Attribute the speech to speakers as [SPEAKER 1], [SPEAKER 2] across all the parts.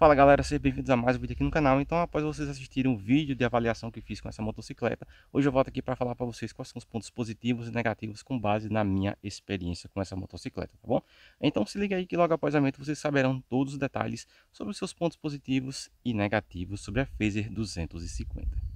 [SPEAKER 1] Fala galera, sejam bem-vindos a mais um vídeo aqui no canal. Então, após vocês assistirem o vídeo de avaliação que fiz com essa motocicleta, hoje eu volto aqui para falar para vocês quais são os pontos positivos e negativos com base na minha experiência com essa motocicleta, tá bom? Então se liga aí que logo após a evento vocês saberão todos os detalhes sobre os seus pontos positivos e negativos sobre a Phaser 250.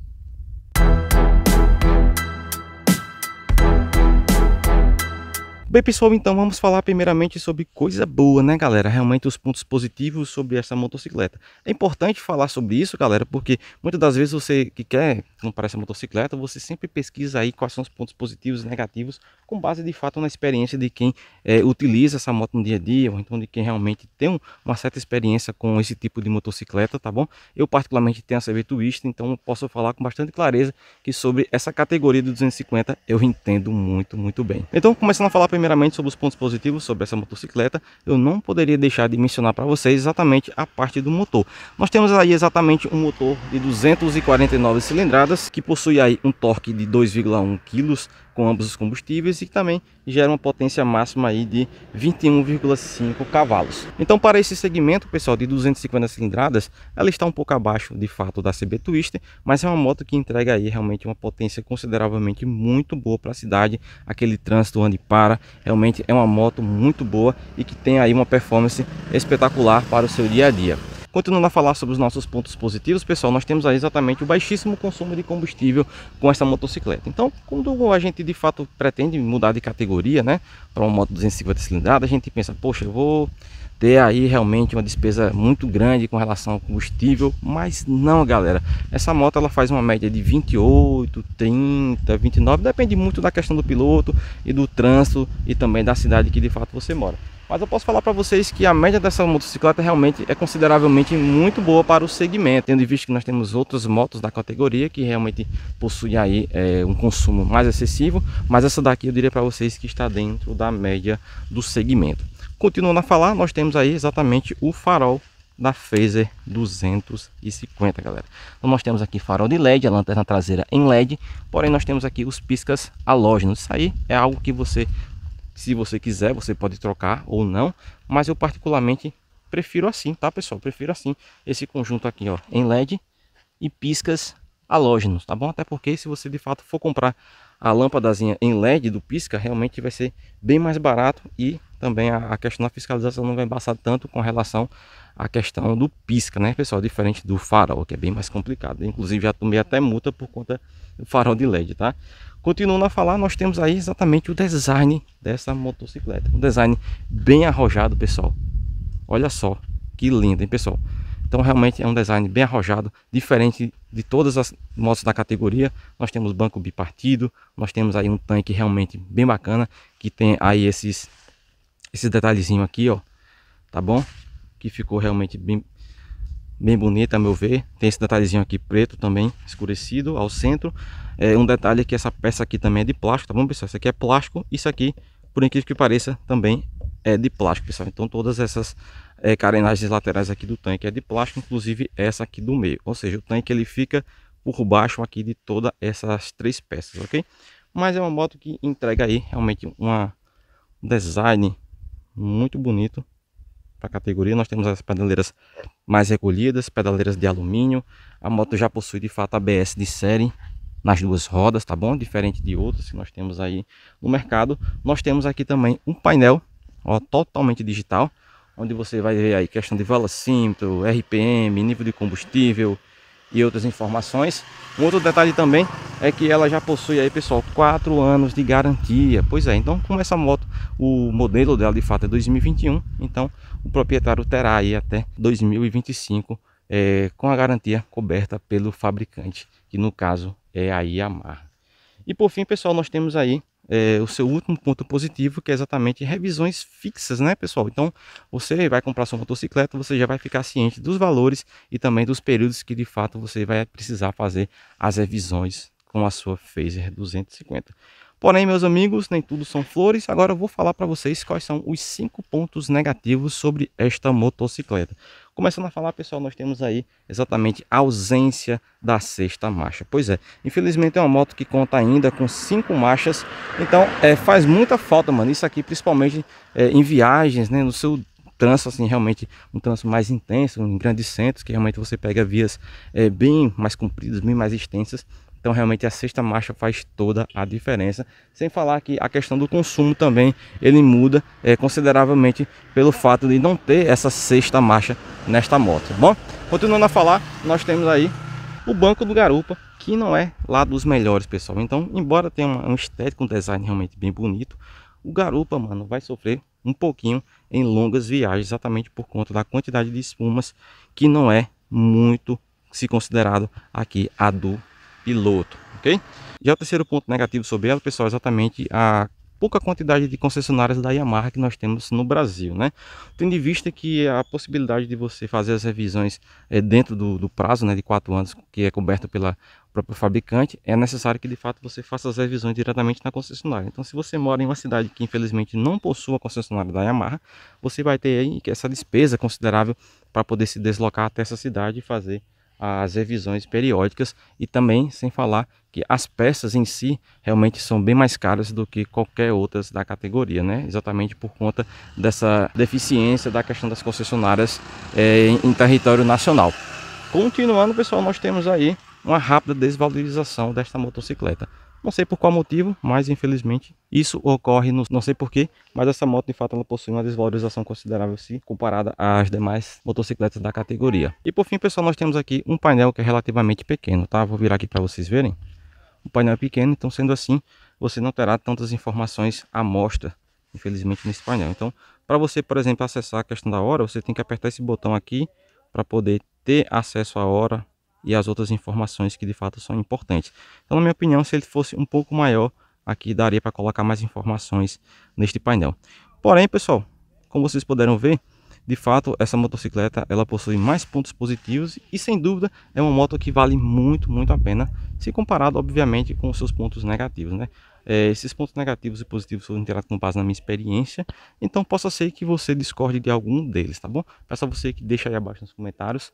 [SPEAKER 1] Bem pessoal, então vamos falar primeiramente sobre coisa boa, né galera? Realmente os pontos positivos sobre essa motocicleta. É importante falar sobre isso, galera, porque muitas das vezes você que quer comprar essa motocicleta, você sempre pesquisa aí quais são os pontos positivos e negativos, com base de fato na experiência de quem é, utiliza essa moto no dia a dia, ou então de quem realmente tem um, uma certa experiência com esse tipo de motocicleta, tá bom? Eu particularmente tenho a CV Twist, então posso falar com bastante clareza que sobre essa categoria do 250 eu entendo muito, muito bem. Então começando a falar primeiro primeiramente sobre os pontos positivos sobre essa motocicleta, eu não poderia deixar de mencionar para vocês exatamente a parte do motor. Nós temos aí exatamente um motor de 249 cilindradas, que possui aí um torque de 2,1 kg com ambos os combustíveis e que também gera uma potência máxima aí de 21,5 cavalos. Então para esse segmento, pessoal, de 250 cilindradas, ela está um pouco abaixo de fato da CB Twister, mas é uma moto que entrega aí realmente uma potência consideravelmente muito boa para a cidade, aquele trânsito onde para, realmente é uma moto muito boa e que tem aí uma performance espetacular para o seu dia a dia. Continuando a falar sobre os nossos pontos positivos, pessoal, nós temos aí exatamente o baixíssimo consumo de combustível com essa motocicleta. Então, quando a gente de fato pretende mudar de categoria, né, para uma moto 250 cilindrada, a gente pensa, poxa, eu vou ter aí realmente uma despesa muito grande com relação ao combustível, mas não, galera. Essa moto ela faz uma média de 28, 30, 29, depende muito da questão do piloto e do trânsito e também da cidade que de fato você mora. Mas eu posso falar para vocês que a média dessa motocicleta realmente é consideravelmente muito boa para o segmento, tendo em vista que nós temos outras motos da categoria que realmente possuem aí é, um consumo mais excessivo, mas essa daqui eu diria para vocês que está dentro da média do segmento. Continuando a falar, nós temos aí exatamente o farol da Phaser 250, galera. Então nós temos aqui farol de LED, a lanterna traseira em LED, porém nós temos aqui os piscas halógenos. Isso aí é algo que você, se você quiser, você pode trocar ou não, mas eu particularmente prefiro assim, tá pessoal? Prefiro assim, esse conjunto aqui, ó, em LED e piscas halógenos, tá bom? Até porque se você de fato for comprar a lâmpadazinha em LED do pisca, realmente vai ser bem mais barato e também a, questão da fiscalização não vai embaçar tanto com relação à questão do pisca, né, pessoal? Diferente do farol, que é bem mais complicado. Inclusive, já tomei até multa por conta do farol de LED, tá? Continuando a falar, nós temos aí exatamente o design dessa motocicleta. Um design bem arrojado, pessoal. Olha só, que lindo, hein, pessoal? Então realmente é um design bem arrojado, diferente de todas as motos da categoria. Nós temos banco bipartido, nós temos aí um tanque realmente bem bacana, que tem aí esses esse detalhezinho aqui, ó. Tá bom? Que ficou realmente bem, bem bonito a meu ver. Tem esse detalhezinho aqui preto também, escurecido ao centro. É, um detalhe que essa peça aqui também é de plástico, tá bom, pessoal? Isso aqui é plástico, isso aqui, por incrível que pareça, também é de plástico, pessoal. Então todas essas é, carenagens laterais aqui do tanque é de plástico, inclusive essa aqui do meio. Ou seja, o tanque ele fica por baixo aqui de todas essas três peças, ok? Mas é uma moto que entrega aí realmente uma, um design muito bonito para a categoria. Nós temos as pedaleiras mais recolhidas, pedaleiras de alumínio. A moto já possui de fato ABS de série nas duas rodas, tá bom? Diferente de outras que nós temos aí no mercado. Nós temos aqui também um painel ó, totalmente digital, onde você vai ver aí questão de velocímetro, RPM, nível de combustível, e outras informações. Um outro detalhe também é que ela já possui aí, pessoal, 4 anos de garantia. Pois é, então com essa moto, o modelo dela de fato é 2021, então o proprietário terá aí até 2025 é, com a garantia coberta pelo fabricante, que no caso é a Yamaha. E por fim, pessoal, nós temos aí é, o seu último ponto positivo, que é exatamente revisões fixas, né, pessoal? Então, você vai comprar sua motocicleta, você já vai ficar ciente dos valores e também dos períodos que de fato você vai precisar fazer as revisões com a sua Phaser 250. Porém, meus amigos, nem tudo são flores. Agora eu vou falar para vocês quais são os cinco pontos negativos sobre esta motocicleta. Começando a falar, pessoal, nós temos aí exatamente a ausência da sexta marcha. Pois é, infelizmente é uma moto que conta ainda com cinco marchas, então é, faz muita falta, mano, isso aqui principalmente é, em viagens, né, no seu trânsito assim realmente um trânsito mais intenso em grandes centros que realmente você pega vias é, bem mais compridas bem mais extensas então realmente a sexta marcha faz toda a diferença. Sem falar que a questão do consumo também ele muda é, consideravelmente pelo fato de não ter essa sexta marcha nesta moto. Tá bom, continuando a falar, nós temos aí o banco do garupa que não é lá dos melhores, pessoal. Então, embora tenha uma, um estético, um design realmente bem bonito, o garupa, mano, vai sofrer um pouquinho em longas viagens, exatamente por conta da quantidade de espumas que não é muito se considerado aqui a do piloto, ok? Já o terceiro ponto negativo sobre ela, pessoal, é exatamente a pouca quantidade de concessionárias da Yamaha que nós temos no Brasil, né? Tendo em vista que a possibilidade de você fazer as revisões é, dentro do, do, prazo, né, de quatro anos, que é coberto pela própria fabricante, é necessário que de fato você faça as revisões diretamente na concessionária. Então, se você mora em uma cidade que infelizmente não possua concessionária da Yamaha, você vai ter aí essa despesa considerável para poder se deslocar até essa cidade e fazer as revisões periódicas e também sem falar que as peças em si realmente são bem mais caras do que qualquer outras da categoria, né? Exatamente por conta dessa deficiência da questão das concessionárias é, em território nacional. Continuando, pessoal, nós temos aí uma rápida desvalorização desta motocicleta. Não sei por qual motivo, mas infelizmente isso ocorre, no, não sei porquê, mas essa moto de fato ela possui uma desvalorização considerável se comparada às demais motocicletas da categoria. E por fim pessoal, nós temos aqui um painel que é relativamente pequeno, tá? Vou virar aqui para vocês verem. O painel é pequeno, então sendo assim, você não terá tantas informações à mostra, infelizmente, nesse painel. Então, para você, por exemplo, acessar a questão da hora, você tem que apertar esse botão aqui para poder ter acesso à hora, e as outras informações que de fato são importantes. Então, na minha opinião, se ele fosse um pouco maior, aqui daria para colocar mais informações neste painel. Porém, pessoal, como vocês puderam ver, de fato, essa motocicleta ela possui mais pontos positivos e sem dúvida é uma moto que vale muito, muito a pena se comparado, obviamente, com os seus pontos negativos, né? É, esses pontos negativos e positivos foram interados com base na minha experiência, então possa ser que você discorde de algum deles, tá bom? Peço a você que deixe aí abaixo nos comentários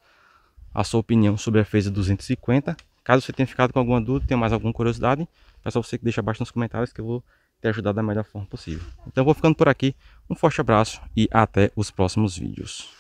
[SPEAKER 1] a sua opinião sobre a Phase 250. Caso você tenha ficado com alguma dúvida, tenha mais alguma curiosidade, é só você que deixa abaixo nos comentários que eu vou te ajudar da melhor forma possível. Então vou ficando por aqui, um forte abraço e até os próximos vídeos.